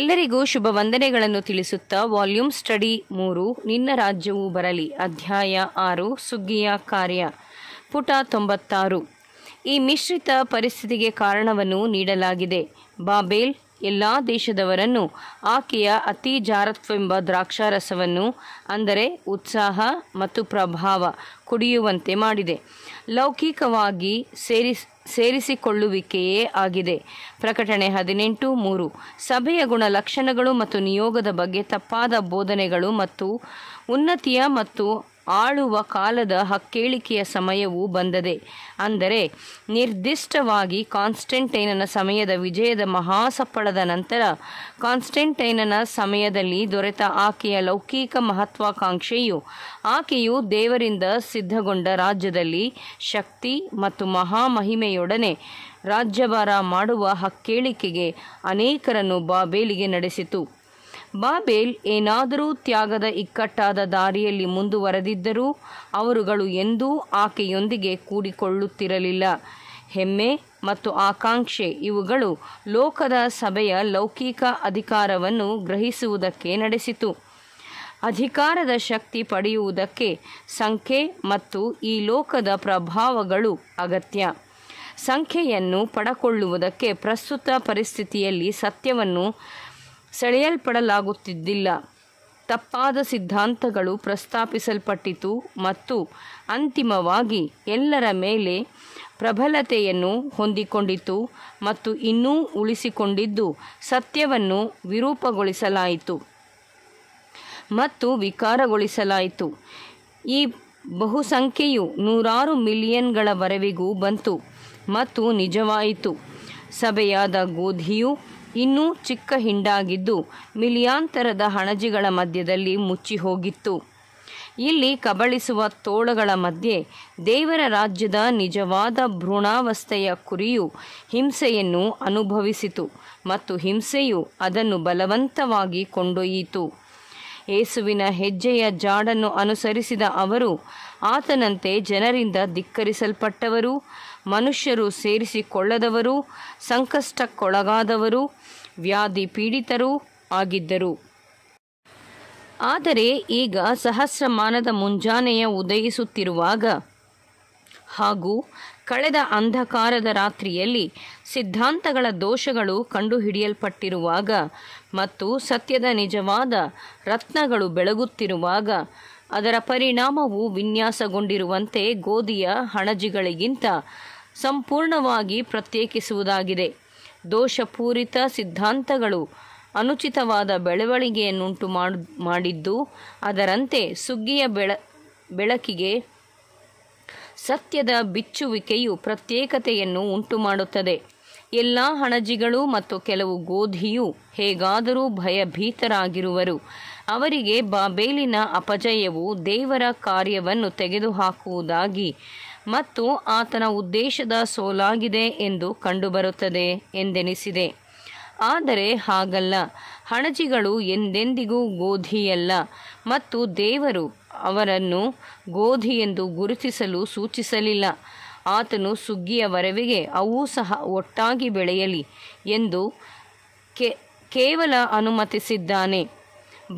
ಎಲ್ಲರಿಗೂ ಶುಭ ವಂದನೆಗಳನ್ನು ತಿಳಿಸುತ್ತಾ volume study ಮೂರು ನಿನ್ನ ರಾಜ್ಯವು ಬರಲಿ ಅಧ್ಯಾಯ ಆರು ಸುಗ್ಗಿಯ ಕಾರ್ಯ ಪುಟ ತೊಂಬತ್ತಾರು ಈ ಮಿಶ್ರಿತ ಪರಿಸ್ಥಿತಿಗೆ ಕಾರಣವನ್ನು ನೀಡಲಾಗಿದೆ ಬಾಬೇಲ್ ಎಲ್ಲ ದೇಶದವರನ್ನು ಆಕೆಯ ಅತಿ ಜಾರತ್ವೆಂಬ ದ್ರಾಕ್ಷಾರಸವನ್ನು ಅಂದರೆ ಉತ್ಸಾಹ ಮತ್ತು ಪ್ರಭಾವ ಕುಡಿಯುವಂತೆ ಮಾಡಿದೆ ಲೌಕಿಕವಾಗಿ ಸೇರಿಸ್ ಸೇರಿಸಿಕೊಳ್ಳುವಿಕೆಯೇ ಆಗಿದೆ ಪ್ರಕಟಣೆ ಹದಿನೆಂಟು ಮೂರು ಸಭೆಯ ಗುಣಲಕ್ಷಣಗಳು ಮತ್ತು ನಿಯೋಗದ ಬಗ್ಗೆ ತಪ್ಪಾದ ಬೋಧನೆಗಳು ಮತ್ತು ಉನ್ನತಿಯ ಮತ್ತು ಆಳುವ ಕಾಲದ ಹಕ್ಕೇಳಿಕೆಯ ಸಮಯವೂ ಬಂದದೆ ಅಂದರೆ ನಿರ್ದಿಷ್ಟವಾಗಿ ಕಾನ್ಸ್ಟೆಂಟೈನನ ಸಮಯದ ವಿಜಯದ ಮಹಾಸಪ್ಪಳದ ನಂತರ ಕಾನ್ಸ್ಟೆಂಟೈನನ ಸಮಯದಲ್ಲಿ ದೊರೆತ ಆಕೆಯ ಲೌಕಿಕ ಮಹತ್ವಾಕಾಂಕ್ಷೆಯು ಆಕೆಯು ದೇವರಿಂದ ಸಿದ್ಧಗೊಂಡ ರಾಜ್ಯದಲ್ಲಿ ಶಕ್ತಿ ಮತ್ತು ಮಹಾಮಹಿಮೆಯೊಡನೆ ರಾಜ್ಯಭಾರ ಮಾಡುವ ಹಕ್ಕೇಳಿಕೆಗೆ ಅನೇಕರನ್ನು ಬಾಬೇಲಿಗೆ ನಡೆಸಿತು ಬಾಬೇಲ್ ಏನಾದರೂ ತ್ಯಾಗದ ಇಕ್ಕಟ್ಟಾದ ದಾರಿಯಲ್ಲಿ ಮುಂದುವರೆದಿದ್ದರೂ ಅವರುಗಳು ಎಂದೂ ಆಕೆಯೊಂದಿಗೆ ಕೂಡಿಕೊಳ್ಳುತ್ತಿರಲಿಲ್ಲ ಹೆಮ್ಮೆ ಮತ್ತು ಆಕಾಂಕ್ಷೆ ಇವುಗಳು ಲೋಕದ ಸಭೆಯ ಲೌಕಿಕ ಅಧಿಕಾರವನ್ನು ಗ್ರಹಿಸುವುದಕ್ಕೆ ನಡೆಸಿತು ಅಧಿಕಾರದ ಶಕ್ತಿ ಪಡೆಯುವುದಕ್ಕೆ ಸಂಖ್ಯೆ ಮತ್ತು ಈ ಲೋಕದ ಪ್ರಭಾವಗಳು ಅಗತ್ಯ ಸಂಖ್ಯೆಯನ್ನು ಪಡಕೊಳ್ಳುವುದಕ್ಕೆ ಪ್ರಸ್ತುತ ಪರಿಸ್ಥಿತಿಯಲ್ಲಿ ಸತ್ಯವನ್ನು ಸೆಳೆಯಲ್ಪಡಲಾಗುತ್ತಿದ್ದಿಲ್ಲ ತಪ್ಪಾದ ಸಿದ್ಧಾಂತಗಳು ಪ್ರಸ್ತಾಪಿಸಲ್ಪಟ್ಟಿತು ಮತ್ತು ಅಂತಿಮವಾಗಿ ಎಲ್ಲರ ಮೇಲೆ ಪ್ರಬಲತೆಯನ್ನು ಹೊಂದಿಕೊಂಡಿತು ಮತ್ತು ಇನ್ನೂ ಉಳಿಸಿಕೊಂಡಿದ್ದು ಸತ್ಯವನ್ನು ವಿರೂಪಗೊಳಿಸಲಾಯಿತು ಮತ್ತು ವಿಕಾರಗೊಳಿಸಲಾಯಿತು ಈ ಬಹುಸಂಖ್ಯೆಯು ನೂರಾರು ಮಿಲಿಯನ್ಗಳವರೆವಿಗೂ ಬಂತು ಮತ್ತು ನಿಜವಾಯಿತು ಸಭೆಯಾದ ಗೋಧಿಯು ಇನ್ನೂ ಚಿಕ್ಕ ಹಿಂಡಾಗಿದ್ದು ಮಿಲಿಯಾಂತರದ ಹಣಜಿಗಳ ಮಧ್ಯದಲ್ಲಿ ಮುಚ್ಚಿ ಹೋಗಿತ್ತು ಇಲ್ಲಿ ಕಬಳಿಸುವ ತೋಳಗಳ ಮಧ್ಯೆ ದೇವರ ರಾಜ್ಯದ ನಿಜವಾದ ಭ್ರೂಣಾವಸ್ಥೆಯ ಕುರಿಯು ಹಿಂಸೆಯನ್ನು ಅನುಭವಿಸಿತು ಮತ್ತು ಹಿಂಸೆಯು ಅದನ್ನು ಬಲವಂತವಾಗಿ ಕೊಂಡೊಯ್ಯಿತು ಯೇಸುವಿನ ಹೆಜ್ಜೆಯ ಜಾಡನ್ನು ಅನುಸರಿಸಿದ ಅವರು ಆತನಂತೆ ಜನರಿಂದ ಧಿಕ್ಕರಿಸಲ್ಪಟ್ಟವರು ಮನುಷ್ಯರು ಸೇರಿಸಿಕೊಳ್ಳದವರು ಸಂಕಷ್ಟಕ್ಕೊಳಗಾದವರು ವ್ಯಾಧಿ ಪೀಡಿತರು ಆಗಿದ್ದರು ಆದರೆ ಈಗ ಸಹಸ್ರಮಾನದ ಮುಂಜಾನೆಯ ಉದಯಿಸುತ್ತಿರುವಾಗ ಹಾಗೂ ಕಳೆದ ಅಂಧಕಾರದ ರಾತ್ರಿಯಲ್ಲಿ ಸಿದ್ಧಾಂತಗಳ ದೋಷಗಳು ಕಂಡುಹಿಡಿಯಲ್ಪಟ್ಟಿರುವಾಗ ಮತ್ತು ಸತ್ಯದ ನಿಜವಾದ ರತ್ನಗಳು ಬೆಳಗುತ್ತಿರುವಾಗ ಅದರ ಪರಿಣಾಮವು ವಿನ್ಯಾಸಗೊಂಡಿರುವಂತೆ ಗೋಧಿಯ ಹಣಜಿಗಳಿಗಿಂತ ಸಂಪೂರ್ಣವಾಗಿ ಪ್ರತ್ಯೇಕಿಸುವುದಾಗಿದೆ ದೋಷಪೂರಿತ ಸಿದ್ಧಾಂತಗಳು ಅನುಚಿತವಾದ ಬೆಳವಣಿಗೆಯನ್ನುಂಟು ಮಾಡಿದ್ದು ಅದರಂತೆ ಸುಗ್ಗಿಯ ಬೆಳ ಬೆಳಕಿಗೆ ಸತ್ಯದ ಬಿಚ್ಚುವಿಕೆಯು ಪ್ರತ್ಯೇಕತೆಯನ್ನು ಉಂಟುಮಾಡುತ್ತದೆ ಎಲ್ಲ ಹಣಜಿಗಳು ಮತ್ತು ಕೆಲವು ಗೋಧಿಯು ಹೇಗಾದರೂ ಭಯಭೀತರಾಗಿರುವರು ಅವರಿಗೆ ಬಾಬೇಲಿನ ಅಪಜಯವು ದೇವರ ಕಾರ್ಯವನ್ನು ತೆಗೆದುಹಾಕುವುದಾಗಿ ಮತ್ತು ಆತನ ಉದ್ದೇಶದ ಸೋಲಾಗಿದೆ ಎಂದು ಕಂಡುಬರುತ್ತದೆ ಎಂದೆನಿಸಿದೆ ಆದರೆ ಹಾಗಲ್ಲ ಹಣಜಿಗಳು ಎಂದೆಂದಿಗೂ ಗೋಧಿಯಲ್ಲ ಮತ್ತು ದೇವರು ಅವರನ್ನು ಗೋಧಿ ಎಂದು ಗುರುತಿಸಲು ಸೂಚಿಸಲಿಲ್ಲ ಆತನು ಸುಗ್ಗಿಯ ವರವಿಗೆ ಅವೂ ಸಹ ಒಟ್ಟಾಗಿ ಬೆಳೆಯಲಿ ಎಂದು ಕೇವಲ ಅನುಮತಿಸಿದ್ದಾನೆ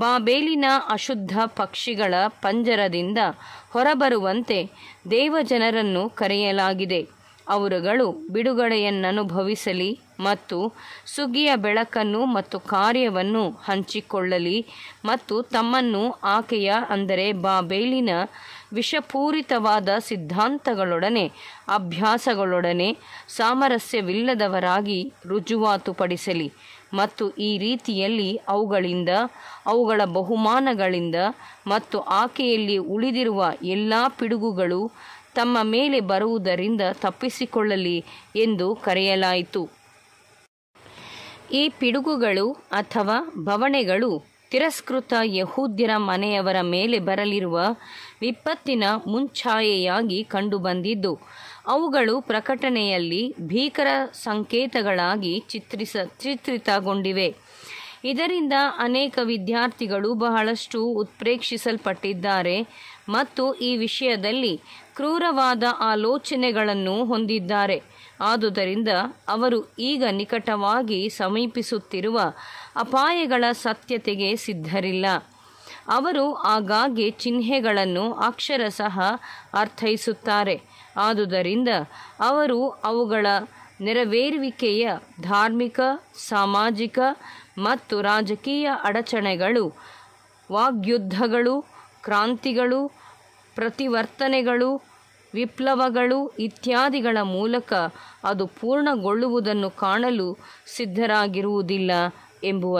ಬಾಬೇಲಿನ ಅಶುದ್ಧ ಪಕ್ಷಿಗಳ ಪಂಜರದಿಂದ ಹೊರಬರುವಂತೆ ದೇವಜನರನ್ನು ಕರೆಯಲಾಗಿದೆ ಅವರುಗಳು ಬಿಡುಗಡೆಯನ್ನನುಭವಿಸಲಿ ಮತ್ತು ಸುಗ್ಗಿಯ ಬೆಳಕನ್ನು ಮತ್ತು ಕಾರ್ಯವನ್ನು ಹಂಚಿಕೊಳ್ಳಲಿ ಮತ್ತು ತಮ್ಮನ್ನು ಆಕೆಯ ಅಂದರೆ ಬಾಬೇಲಿನ ವಿಷಪೂರಿತವಾದ ಸಿದ್ಧಾಂತಗಳೊಡನೆ ಅಭ್ಯಾಸಗಳೊಡನೆ ಸಾಮರಸ್ಯವಿಲ್ಲದವರಾಗಿ ರುಜುವಾತುಪಡಿಸಲಿ ಮತ್ತು ಈ ರೀತಿಯಲ್ಲಿ ಅವುಗಳಿಂದ ಅವುಗಳ ಬಹುಮಾನಗಳಿಂದ ಮತ್ತು ಆಕೆಯಲ್ಲಿ ಉಳಿದಿರುವ ಎಲ್ಲ ಪಿಡುಗುಗಳು ತಮ್ಮ ಮೇಲೆ ಬರುವುದರಿಂದ ತಪ್ಪಿಸಿಕೊಳ್ಳಲಿ ಎಂದು ಕರೆಯಲಾಯಿತು ಈ ಪಿಡುಗುಗಳು ಅಥವಾ ಬವಣೆಗಳು ತಿರಸ್ಕೃತ ಯಹೂದ್ಯರ ಮನೆಯವರ ಮೇಲೆ ಬರಲಿರುವ ವಿಪತ್ತಿನ ಮುಂಛಾಯೆಯಾಗಿ ಕಂಡುಬಂದಿದ್ದು ಅವುಗಳು ಪ್ರಕಟಣೆಯಲ್ಲಿ ಭೀಕರ ಸಂಕೇತಗಳಾಗಿ ಚಿತ್ರಿಸ ಚಿತ್ರಿತಗೊಂಡಿವೆ ಇದರಿಂದ ಅನೇಕ ವಿದ್ಯಾರ್ಥಿಗಳು ಬಹಳಷ್ಟು ಉತ್ಪ್ರೇಕ್ಷಿಸಲ್ಪಟ್ಟಿದ್ದಾರೆ ಮತ್ತು ಈ ವಿಷಯದಲ್ಲಿ ಕ್ರೂರವಾದ ಆಲೋಚನೆಗಳನ್ನು ಹೊಂದಿದ್ದಾರೆ ಆದುದರಿಂದ ಅವರು ಈಗ ನಿಕಟವಾಗಿ ಸಮೀಪಿಸುತ್ತಿರುವ ಅಪಾಯಗಳ ಸತ್ಯತೆಗೆ ಸಿದ್ಧರಿಲ್ಲ ಅವರು ಆಗಾಗ್ಗೆ ಚಿಹ್ನೆಗಳನ್ನು ಅಕ್ಷರಶಃ ಅರ್ಥೈಸುತ್ತಾರೆ ಆದುದರಿಂದ ಅವರು ಅವುಗಳ ನೆರವೇರುವಿಕೆಯ ಧಾರ್ಮಿಕ ಸಾಮಾಜಿಕ ಮತ್ತು ರಾಜಕೀಯ ಅಡಚಣೆಗಳು ವಾಗ್ಯುದ್ಧಗಳು ಕ್ರಾಂತಿಗಳು ಪ್ರತಿವರ್ತನೆಗಳು ವಿಪ್ಲವಗಳು ಇತ್ಯಾದಿಗಳ ಮೂಲಕ ಅದು ಪೂರ್ಣಗೊಳ್ಳುವುದನ್ನು ಕಾಣಲು ಸಿದ್ಧರಾಗಿರುವುದಿಲ್ಲ ಎಂಬುವ